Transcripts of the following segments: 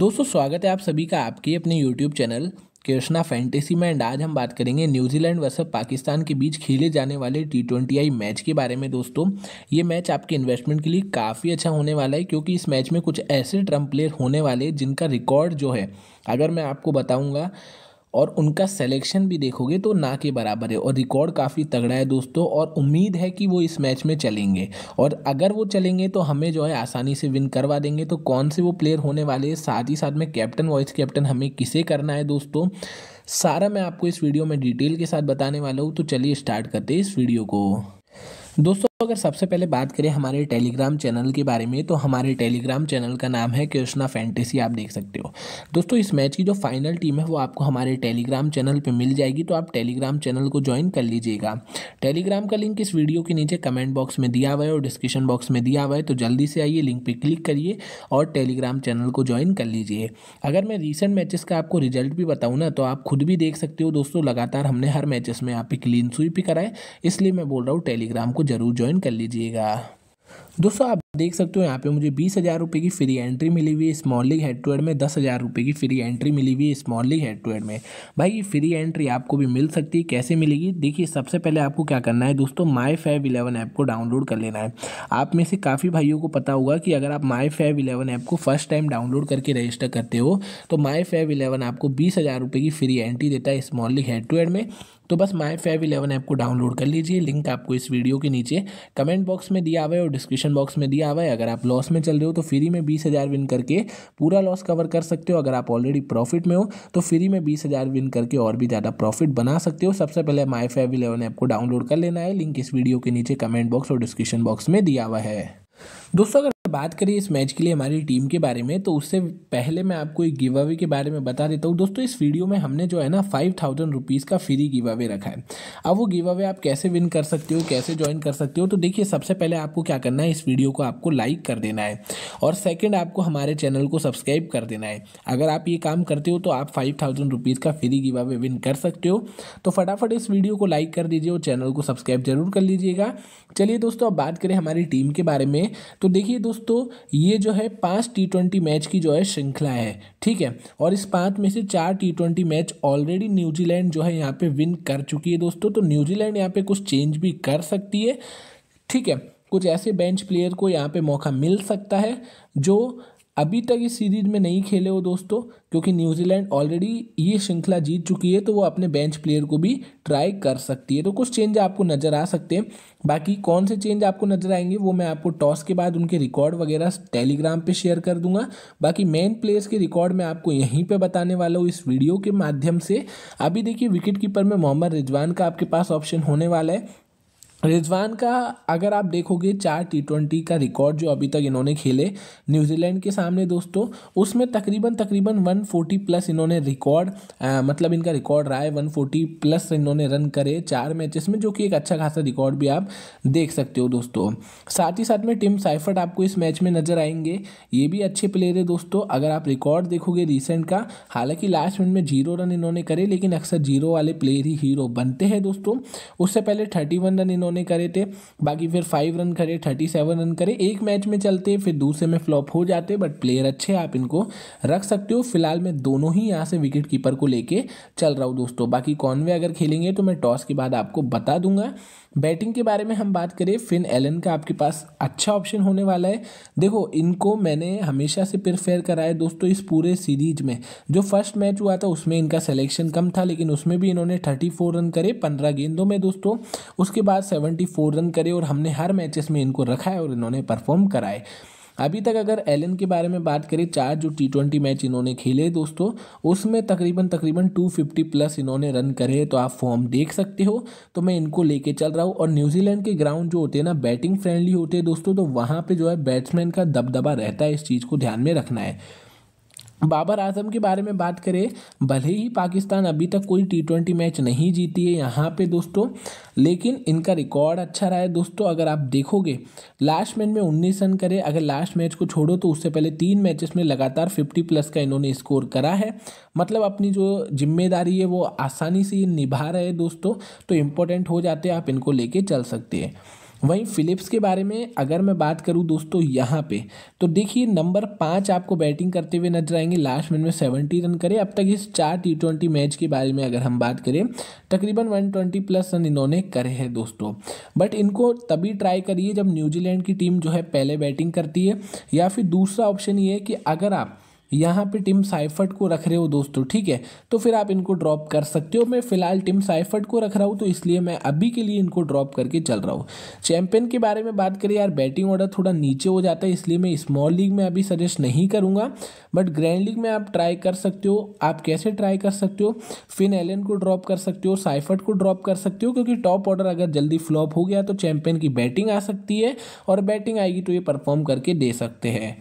दोस्तों स्वागत है आप सभी का आपके अपने यूट्यूब चैनल कृष्णा फैंटेसी में एंड आज हम बात करेंगे न्यूजीलैंड वर्सेस पाकिस्तान के बीच खेले जाने वाले टी ट्वेंटी आई मैच के बारे में दोस्तों ये मैच आपके इन्वेस्टमेंट के लिए काफ़ी अच्छा होने वाला है क्योंकि इस मैच में कुछ ऐसे ट्रम्प प्लेयर होने वाले जिनका रिकॉर्ड जो है अगर मैं आपको बताऊँगा और उनका सेलेक्शन भी देखोगे तो ना के बराबर है और रिकॉर्ड काफ़ी तगड़ा है दोस्तों और उम्मीद है कि वो इस मैच में चलेंगे और अगर वो चलेंगे तो हमें जो है आसानी से विन करवा देंगे तो कौन से वो प्लेयर होने वाले हैं साथ ही साथ में कैप्टन वाइस कैप्टन हमें किसे करना है दोस्तों सारा मैं आपको इस वीडियो में डिटेल के साथ बताने वाला हूँ तो चलिए स्टार्ट करते हैं इस वीडियो को दोस्तों तो अगर सबसे पहले बात करें हमारे टेलीग्राम चैनल के बारे में तो हमारे टेलीग्राम चैनल का नाम है कृष्णा फैंटेसी आप देख सकते हो दोस्तों इस मैच की जो फाइनल टीम है वो आपको हमारे टेलीग्राम चैनल पे मिल जाएगी तो आप टेलीग्राम चैनल को ज्वाइन कर लीजिएगा टेलीग्राम का लिंक इस वीडियो के नीचे कमेंट बॉक्स में दिया हुआ है और डिस्क्रिप्शन बॉक्स में दिया हुआ है तो जल्दी से आइए लिंक पर क्लिक करिए और टेलीग्राम चैनल को ज्वाइन कर लीजिए अगर मैं रिसेंट मैचेस का आपको रिजल्ट भी बताऊँ ना तो आप खुद भी देख सकते हो दोस्तों लगातार हमने हर मैचेस में आप क्लीन स्वीप भी कराए इसलिए मैं बोल रहा हूँ टेलीग्राम को जरूर ज्वाइन ज्वाइन कर लीजिएगा दोस्तों आप देख सकते हो यहाँ पे मुझे बीस हज़ार रुपये की फ्री एंट्री मिली हुई है small league head to head में दस हज़ार रुपये की फ्री एंट्री मिली हुई है small league head to head में भाई ये फ्री एंट्री आपको भी मिल सकती है कैसे मिलेगी देखिए सबसे पहले आपको क्या करना है दोस्तों माई फाइव इलेवन ऐप को डाउनलोड कर लेना है आप में से काफ़ी भाइयों को पता होगा कि अगर आप माई फाइव इलेवन ऐप को फर्स्ट टाइम डाउनलोड करके रजिस्टर करते हो तो माई फाइव इलेवन आपको बीस हज़ार रुपये की फ्री एंट्री देता है small league head to head में तो बस माई फाइव इलेवन ऐप को डाउनलोड कर लीजिए लिंक आपको इस वीडियो के नीचे कमेंट बॉक्स में दिया हुआ है और डिस्क्रिप्शन बॉक्स में दिया हुआ है अगर आप लॉस में चल रहे हो तो फ्री में बीस हज़ार विन करके पूरा लॉस कवर कर सकते हो अगर आप ऑलरेडी प्रॉफिट में हो तो फ्री में बीस हज़ार विन करके और भी ज़्यादा प्रॉफिट बना सकते हो सबसे पहले माई फाइव इलेवन ऐप को डाउनलोड कर लेना है लिंक इस वीडियो के नीचे कमेंट बॉक्स और डिस्क्रिप्शन बॉक्स में दिया हुआ है दोस्तों अगर बात करें इस मैच के लिए हमारी टीम के बारे में तो उससे पहले मैं आपको एक गिव अवे के बारे में बता देता हूँ दोस्तों इस वीडियो में हमने जो है ना फाइव थाउजेंड रुपीज़ का फ्री गिव अवे रखा है अब वो गिव अवे आप कैसे विन कर सकते हो कैसे ज्वाइन कर सकते हो तो देखिए सबसे पहले आपको क्या करना है इस वीडियो को आपको लाइक कर देना है और सेकेंड आपको हमारे चैनल को सब्सक्राइब कर देना है अगर आप ये काम करते हो तो आप फाइव थाउजेंड रुपीज़ का फ्री गिव अवे विन कर सकते हो तो फटाफट इस वीडियो को लाइक कर दीजिए और चैनल को सब्सक्राइब जरूर कर लीजिएगा चलिए दोस्तों अब बात करें हमारी टीम के बारे में तो देखिए दोस्तों दोस्तों ये जो है पांच टी ट्वेंटी मैच की जो है श्रृंखला है ठीक है और इस पांच में से चार T twenty match already New Zealand जो है यहाँ पे विन कर चुकी है दोस्तों तो न्यूजीलैंड यहाँ पे कुछ चेंज भी कर सकती है ठीक है कुछ ऐसे बेंच प्लेयर को यहाँ पे मौका मिल सकता है जो अभी तक इस सीरीज में नहीं खेले हो दोस्तों क्योंकि न्यूजीलैंड ऑलरेडी ये श्रृंखला जीत चुकी है तो वो अपने बेंच प्लेयर को भी ट्राई कर सकती है तो कुछ चेंज आपको नज़र आ सकते हैं बाकी कौन से चेंज आपको नज़र आएंगे वो मैं आपको टॉस के बाद उनके रिकॉर्ड वगैरह टेलीग्राम पे शेयर कर दूंगा बाकी मेन प्लेयर्स के रिकॉर्ड मैं आपको यहीं पर बताने वाला हूँ इस वीडियो के माध्यम से अभी देखिए विकेट कीपर में मोहम्मद रिजवान का आपके पास ऑप्शन होने वाला है रिजवान का अगर आप देखोगे चार टी ट्वेंटी का रिकॉर्ड जो अभी तक इन्होंने खेले न्यूजीलैंड के सामने दोस्तों उसमें तकरीबन तकरीबन 140 प्लस इन्होंने रिकॉर्ड मतलब इनका रिकॉर्ड रहा है 140 प्लस इन्होंने रन करे चार मैचेस में जो कि एक अच्छा खासा रिकॉर्ड भी आप देख सकते हो दोस्तों साथ ही साथ में टिम साइफर्ट आपको इस मैच में नजर आएंगे ये भी अच्छे प्लेयर है दोस्तों अगर आप रिकॉर्ड देखोगे रिसेंट का हालांकि लास्ट मिनट में जीरो रन इन्होंने करे लेकिन अक्सर जीरो वाले प्लेयर ही हीरो बनते हैं दोस्तों उससे पहले थर्टी रन इन्होंने उन्होंने करे थे बाकी फिर फाइव रन करे थर्टी सेवन रन करे एक मैच में चलते फिर दूसरे में फ्लॉप हो जाते बट प्लेयर अच्छे आप इनको रख सकते हो फिलहाल मैं दोनों ही यहाँ से विकेट कीपर को लेके चल रहा हूँ दोस्तों बाकी कॉनवे अगर खेलेंगे तो मैं टॉस के बाद आपको बता दूंगा बैटिंग के बारे में हम बात करें फिन एलन का आपके पास अच्छा ऑप्शन होने वाला है देखो इनको मैंने हमेशा से प्रिफेयर करा है दोस्तों इस पूरे सीरीज में जो फर्स्ट मैच हुआ था उसमें इनका सिलेक्शन कम था लेकिन उसमें भी इन्होंने थर्टी फोर रन करे पंद्रह गेंदों में दोस्तों उसके बाद सेवेंटी फोर रन करे और हमने हर मैचेस में इनको रखा है और इन्होंने परफॉर्म कराए अभी तक अगर एलन के बारे में बात करें चार जो टी ट्वेंटी मैच इन्होंने खेले दोस्तों उसमें तकरीबन तकरीबन टू फिफ्टी प्लस इन्होंने रन करे तो आप फॉर्म देख सकते हो तो मैं इनको लेके चल रहा हूँ और न्यूजीलैंड के ग्राउंड जो होते हैं ना बैटिंग फ्रेंडली होते हैं दोस्तों तो वहाँ पर जो है बैट्समैन का दबदबा रहता है इस चीज़ को ध्यान में रखना है बाबर आजम के बारे में बात करें भले ही पाकिस्तान अभी तक कोई टी ट्वेंटी मैच नहीं जीती है यहाँ पे दोस्तों लेकिन इनका रिकॉर्ड अच्छा रहा है दोस्तों अगर आप देखोगे लास्ट मैच में उन्नीस रन करे अगर लास्ट मैच को छोड़ो तो उससे पहले तीन मैचेस में लगातार फिफ्टी प्लस का इन्होंने स्कोर करा है मतलब अपनी जो जिम्मेदारी है वो आसानी से निभा रहे दोस्तों तो इम्पोर्टेंट हो जाते हैं आप इनको लेके चल सकते हैं वहीं फिलिप्स के बारे में अगर मैं बात करूं दोस्तों यहाँ पे तो देखिए नंबर पाँच आपको बैटिंग करते हुए नजर आएंगे लास्ट मिनट में सेवेंटी रन करे अब तक इस चार टी ट्वेंटी मैच के बारे में अगर हम बात करें तकरीबन वन ट्वेंटी प्लस रन इन्होंने करे हैं दोस्तों बट इनको तभी ट्राई करिए जब न्यूजीलैंड की टीम जो है पहले बैटिंग करती है या फिर दूसरा ऑप्शन ये है कि अगर आप यहाँ पे टिम साइफर्ट को रख रहे हो दोस्तों ठीक है तो फिर आप इनको ड्रॉप कर सकते हो मैं फिलहाल टिम साइफर्ट को रख रहा हूँ तो इसलिए मैं अभी के लिए इनको ड्रॉप करके चल रहा हूँ चैंपियन के बारे में बात करें यार बैटिंग ऑर्डर थोड़ा नीचे हो जाता है इसलिए मैं स्मॉल लीग में अभी सजेस्ट नहीं करूँगा बट ग्रैंड लीग में आप ट्राई कर सकते हो आप कैसे ट्राई कर सकते हो फिन एलन को ड्रॉप कर सकते हो साइफर्ट को ड्रॉप कर सकते हो क्योंकि टॉप ऑर्डर अगर जल्दी फ्लॉप हो गया तो चैंपियन की बैटिंग आ सकती है और बैटिंग आएगी तो ये परफॉर्म करके दे सकते हैं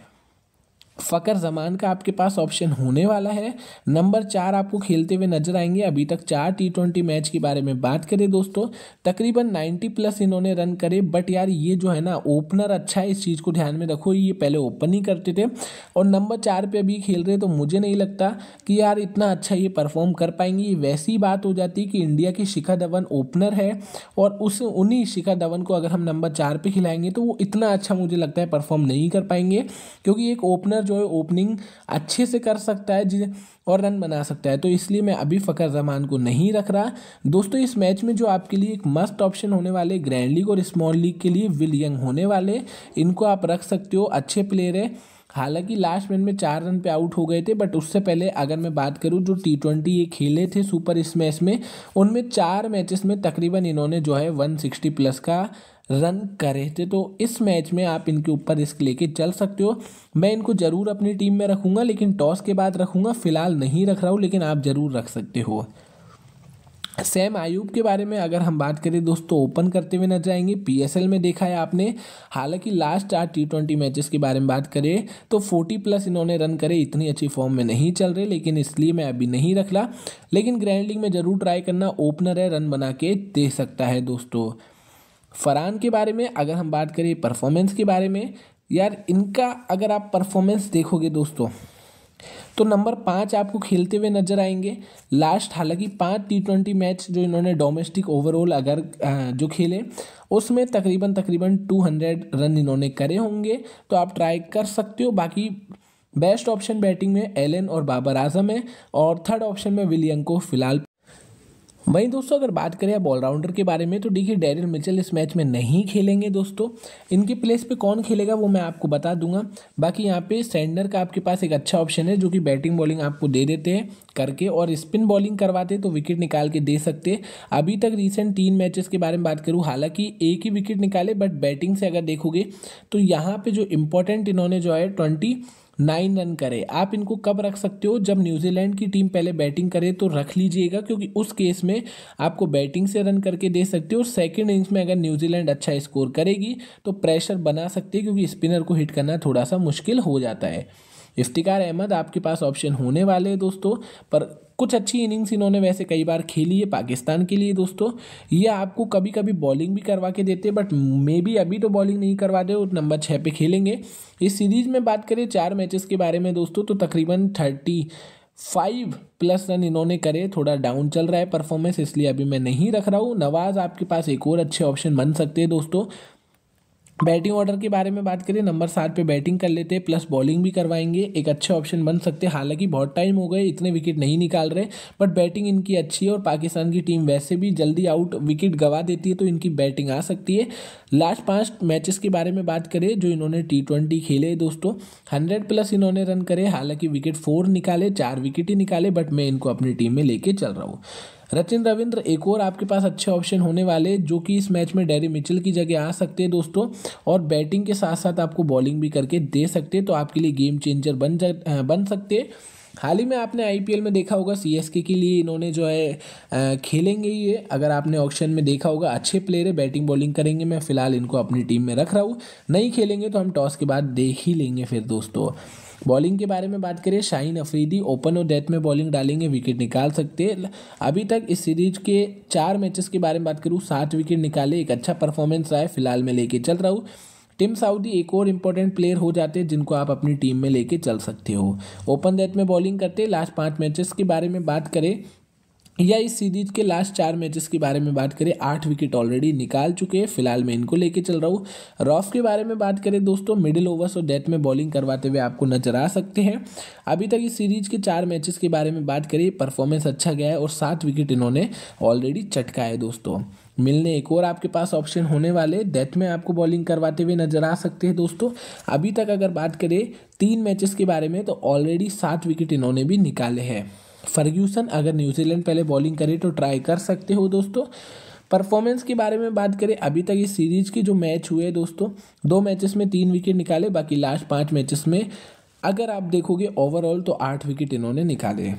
फ़कर जमान का आपके पास ऑप्शन होने वाला है नंबर चार आपको खेलते हुए नजर आएंगे अभी तक चार टी ट्वेंटी मैच के बारे में बात करें दोस्तों तकरीबन नाइन्टी प्लस इन्होंने रन करे बट यार ये जो है ना ओपनर अच्छा है इस चीज़ को ध्यान में रखो ये पहले ओपन ही करते थे और नंबर चार पे अभी खेल रहे तो मुझे नहीं लगता कि यार इतना अच्छा ये परफॉर्म कर पाएंगे ये वैसी बात हो जाती है कि इंडिया की शिखा धवन ओपनर है और उस उन्हीं शिखा धवन को अगर हम नंबर चार पर खिलाएंगे तो वो इतना अच्छा मुझे लगता है परफॉर्म नहीं कर पाएंगे क्योंकि एक ओपनर बैट्समैनर जो है ओपनिंग अच्छे से कर सकता है और रन बना सकता है तो इसलिए मैं अभी फ़कर जमान को नहीं रख रहा दोस्तों इस मैच में जो आपके लिए एक मस्ट ऑप्शन होने वाले ग्रैंड लीग और स्मॉल लीग के लिए विल यंग होने वाले इनको आप रख सकते हो अच्छे प्लेयर है हालांकि लास्ट मैन में चार रन पे आउट हो गए थे बट उससे पहले अगर मैं बात करूं जो टी ट्वेंटी ये खेले थे सुपर स्मैश में उनमें चार मैचेस में तकरीबन इन्होंने जो है 160 प्लस का रन करे थे तो इस मैच में आप इनके ऊपर रिस्क लेके चल सकते हो मैं इनको ज़रूर अपनी टीम में रखूँगा लेकिन टॉस के बाद रखूँगा फ़िलहाल नहीं रख रहा हूँ लेकिन आप ज़रूर रख सकते हो सैम आयूब के बारे में अगर हम बात करें दोस्तों ओपन करते हुए नजर आएंगे पीएसएल में देखा है आपने हालांकि लास्ट चार टी ट्वेंटी मैचेस के बारे में बात करें तो फोर्टी प्लस इन्होंने रन करे इतनी अच्छी फॉर्म में नहीं चल रहे लेकिन इसलिए मैं अभी नहीं रख रहा लेकिन ग्रैंड लीग में ज़रूर ट्राई करना ओपनर है रन बना के दे सकता है दोस्तों फरहान के बारे में अगर हम बात करें परफॉर्मेंस के बारे में यार इनका अगर आप परफॉर्मेंस देखोगे दोस्तों तो नंबर पाँच आपको खेलते हुए नजर आएंगे लास्ट हालांकि पाँच टी ट्वेंटी मैच जो इन्होंने डोमेस्टिक ओवरऑल अगर जो खेले उसमें तकरीबन तकरीबन टू हंड्रेड रन इन्होंने करे होंगे तो आप ट्राई कर सकते हो बाकी बेस्ट ऑप्शन बैटिंग में एलन और बाबर आजम है और थर्ड ऑप्शन में विलियम को फिलहाल वहीं दोस्तों अगर बात करें अब ऑलराउंडर के बारे में तो देखिए डैरिल मिचल इस मैच में नहीं खेलेंगे दोस्तों इनके प्लेस पे कौन खेलेगा वो मैं आपको बता दूंगा बाकी यहाँ पे सेंडर का आपके पास एक अच्छा ऑप्शन है जो कि बैटिंग बॉलिंग आपको दे देते हैं करके और स्पिन बॉलिंग करवाते तो विकेट निकाल के दे सकते अभी तक रिसेंट तीन मैचेस के बारे में बात करूँ हालांकि एक ही विकेट निकाले बट बैटिंग से अगर देखोगे तो यहाँ पर जो इम्पोर्टेंट इन्होंने जो है ट्वेंटी नाइन रन करे आप इनको कब रख सकते हो जब न्यूजीलैंड की टीम पहले बैटिंग करे तो रख लीजिएगा क्योंकि उस केस में आपको बैटिंग से रन करके दे सकते हो और सेकेंड इनिंग्स में अगर न्यूजीलैंड अच्छा स्कोर करेगी तो प्रेशर बना सकती है क्योंकि स्पिनर को हिट करना थोड़ा सा मुश्किल हो जाता है इफ्तिकार अहमद आपके पास ऑप्शन होने वाले हैं दोस्तों पर कुछ अच्छी इनिंग्स इन्होंने वैसे कई बार खेली है पाकिस्तान के लिए दोस्तों ये आपको कभी कभी बॉलिंग भी करवा के देते बट मे बी अभी तो बॉलिंग नहीं करवा दे और नंबर छः पे खेलेंगे इस सीरीज़ में बात करें चार मैचेस के बारे में दोस्तों तो तकरीबन थर्टी फाइव प्लस रन इन्होंने करे थोड़ा डाउन चल रहा है परफॉर्मेंस इसलिए अभी मैं नहीं रख रहा हूँ नवाज़ आपके पास एक और अच्छे ऑप्शन बन सकते हैं दोस्तों बैटिंग ऑर्डर के बारे में बात करें नंबर सात पे बैटिंग कर लेते हैं प्लस बॉलिंग भी करवाएंगे एक अच्छे ऑप्शन बन सकते हैं हालांकि बहुत टाइम हो गए इतने विकेट नहीं निकाल रहे बट बैटिंग इनकी अच्छी है और पाकिस्तान की टीम वैसे भी जल्दी आउट विकेट गवा देती है तो इनकी बैटिंग आ सकती है लास्ट पाँच मैचेस के बारे में बात करें जो इन्होंने टी ट्वेंटी खेले दोस्तों हंड्रेड प्लस इन्होंने रन करे हालांकि विकेट फोर निकाले चार विकेट ही निकाले बट मैं इनको अपनी टीम में लेके चल रहा हूँ रचिन रविंद्र एक और आपके पास अच्छे ऑप्शन होने वाले जो कि इस मैच में डेरी मिचल की जगह आ सकते हैं दोस्तों और बैटिंग के साथ साथ आपको बॉलिंग भी करके दे सकते हैं तो आपके लिए गेम चेंजर बन जा बन सकते हाल ही में आपने आईपीएल में देखा होगा सीएसके के लिए इन्होंने जो है खेलेंगे ये अगर आपने ऑक्शन में देखा होगा अच्छे प्लेयर है बैटिंग बॉलिंग करेंगे मैं फिलहाल इनको अपनी टीम में रख रहा हूँ नहीं खेलेंगे तो हम टॉस के बाद देख ही लेंगे फिर दोस्तों बॉलिंग के बारे में बात करें शाहीन अफरीदी ओपन और डेथ में बॉलिंग डालेंगे विकेट निकाल सकते हैं अभी तक इस सीरीज के चार मैचेस के बारे में बात करूँ सात विकेट निकाले एक अच्छा परफॉर्मेंस रहा है फिलहाल मैं लेके चल रहा हूँ टिम साउदी एक और इम्पोर्टेंट प्लेयर हो जाते हैं जिनको आप अपनी टीम में लेके चल सकते हो ओपन डेथ में बॉलिंग करते लास्ट पाँच मैचेस के बारे में बात करें या इस सीरीज के लास्ट चार मैचेस के बारे में बात करें आठ विकेट ऑलरेडी निकाल चुके हैं फिलहाल मैं इनको लेके चल रहा हूँ रॉफ के बारे में बात करें दोस्तों मिडिल ओवर्स और डेथ में बॉलिंग करवाते हुए आपको नजर आ सकते हैं अभी तक इस सीरीज के चार मैचेस के बारे में बात करें परफॉर्मेंस अच्छा गया है और सात विकेट इन्होंने ऑलरेडी चटका है दोस्तों मिलने एक और आपके पास ऑप्शन होने वाले डेथ में आपको बॉलिंग करवाते हुए नजर आ सकते हैं दोस्तों अभी तक अगर बात करें तीन मैचेस के बारे में तो ऑलरेडी सात विकेट इन्होंने भी निकाले हैं फर्ग्यूसन अगर न्यूजीलैंड पहले बॉलिंग करे तो ट्राई कर सकते हो दोस्तों परफॉर्मेंस के बारे में बात करें अभी तक इस सीरीज़ के जो मैच हुए दोस्तों दो मैचेस में तीन विकेट निकाले बाकी लास्ट पाँच मैचेस में अगर आप देखोगे ओवरऑल तो आठ विकेट इन्होंने निकाले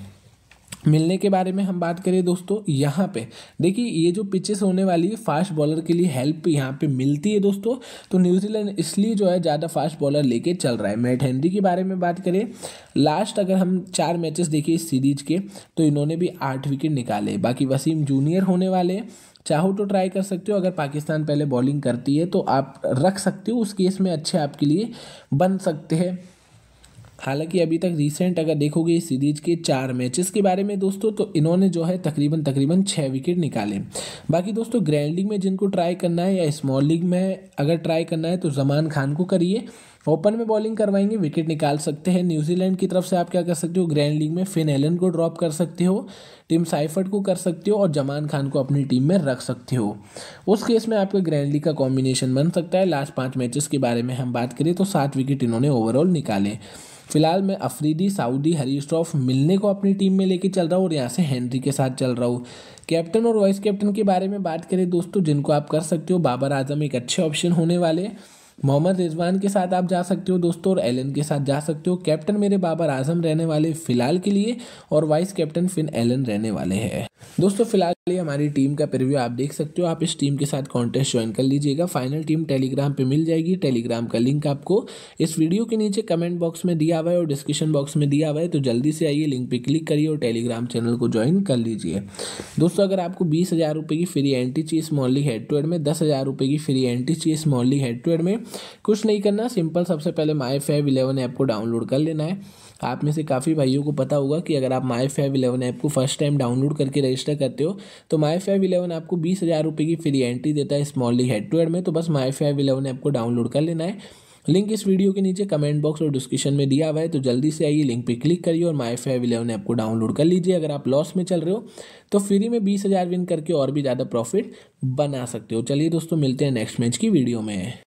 मिलने के बारे में हम बात करें दोस्तों यहाँ पे देखिए ये जो पिचेस होने वाली है फास्ट बॉलर के लिए हेल्प यहाँ पे मिलती है दोस्तों तो न्यूजीलैंड इसलिए जो है ज़्यादा फास्ट बॉलर लेके चल रहा है मैट हेनरी के बारे में बात करें लास्ट अगर हम चार मैचेस देखें इस सीरीज के तो इन्होंने भी आठ विकेट निकाले बाकी वसीम जूनियर होने वाले चाहो तो ट्राई कर सकते हो अगर पाकिस्तान पहले बॉलिंग करती है तो आप रख सकते हो उस केस में अच्छे आपके लिए बन सकते हैं हालांकि अभी तक रिसेंट अगर देखोगे इस सीरीज के चार मैचेस के बारे में दोस्तों तो इन्होंने जो है तकरीबन तकरीबन छः विकेट निकाले बाकी दोस्तों ग्रैंड लीग में जिनको ट्राई करना है या स्मॉल लीग में अगर ट्राई करना है तो जमान खान को करिए ओपन में बॉलिंग करवाएंगे विकेट निकाल सकते हैं न्यूजीलैंड की तरफ से आप क्या कर सकते हो ग्रैंड लीग में फिन एलन को ड्रॉप कर सकते हो टीम साइफर्ट को कर सकते हो और जमान खान को अपनी टीम में रख सकते हो उस केस में आपका ग्रैंड लीग का कॉम्बिनेशन बन सकता है लास्ट पाँच मैचेस के बारे में हम बात करें तो सात विकेट इन्होंने ओवरऑल निकाले फिलहाल मैं अफरीदी हरी हरीश्रॉफ मिलने को अपनी टीम में लेके चल रहा हूँ और यहाँ से हैंनरी के साथ चल रहा हूँ कैप्टन और वाइस कैप्टन के बारे में बात करें दोस्तों जिनको आप कर सकते हो बाबर आजम एक अच्छे ऑप्शन होने वाले मोहम्मद रिजवान के साथ आप जा सकते हो दोस्तों और एलन के साथ जा सकते हो कैप्टन मेरे बाबर आजम रहने वाले फ़िलहाल के लिए और वाइस कैप्टन फिन एलन रहने वाले हैं दोस्तों फिलहाल लिए हमारी टीम का प्रिव्यू आप देख सकते हो आप इस टीम के साथ कॉन्टेस्ट ज्वाइन कर लीजिएगा फाइनल टीम टेलीग्राम पे मिल जाएगी टेलीग्राम का लिंक आपको इस वीडियो के नीचे कमेंट बॉक्स में दिया हुआ है और डिस्क्रिप्शन बॉक्स में दिया हुआ है तो जल्दी से आइए लिंक पे क्लिक करिए और टेलीग्राम चैनल को ज्वाइन कर लीजिए दोस्तों अगर आपको बीस हज़ार रुपये की फ्री एंटी चाहिए स्मॉली हेड टू हेड में दस हज़ार रुपये की फ्री एंटी चाहिए स्मॉली हेड टू हेड में कुछ नहीं करना सिंपल सबसे पहले माई फाइव इलेवन ऐप को डाउनलोड कर लेना है आप में से काफ़ी भाइयों को पता होगा कि अगर आप माई फाइव इलेवन ऐप को फर्स्ट टाइम डाउनलोड करके रजिस्टर करते हो तो माई फाइव इलेवन आपको बीस हज़ार रुपये की फ्री एंट्री देता है स्मॉल हेड टू हेड में तो बस माई फाइव इलेवन ऐप को डाउनलोड कर लेना है लिंक इस वीडियो के नीचे कमेंट बॉक्स और डिस्क्रिप्शन में दिया हुआ है तो जल्दी से आइए लिंक पे क्लिक करिए और माई फाइव इलेवन ऐप को डाउनलोड कर लीजिए अगर आप लॉस में चल रहे हो तो फ्री में बीस हज़ार विन करके और भी ज़्यादा प्रॉफिट बना सकते हो चलिए दोस्तों मिलते हैं नेक्स्ट मैच की वीडियो में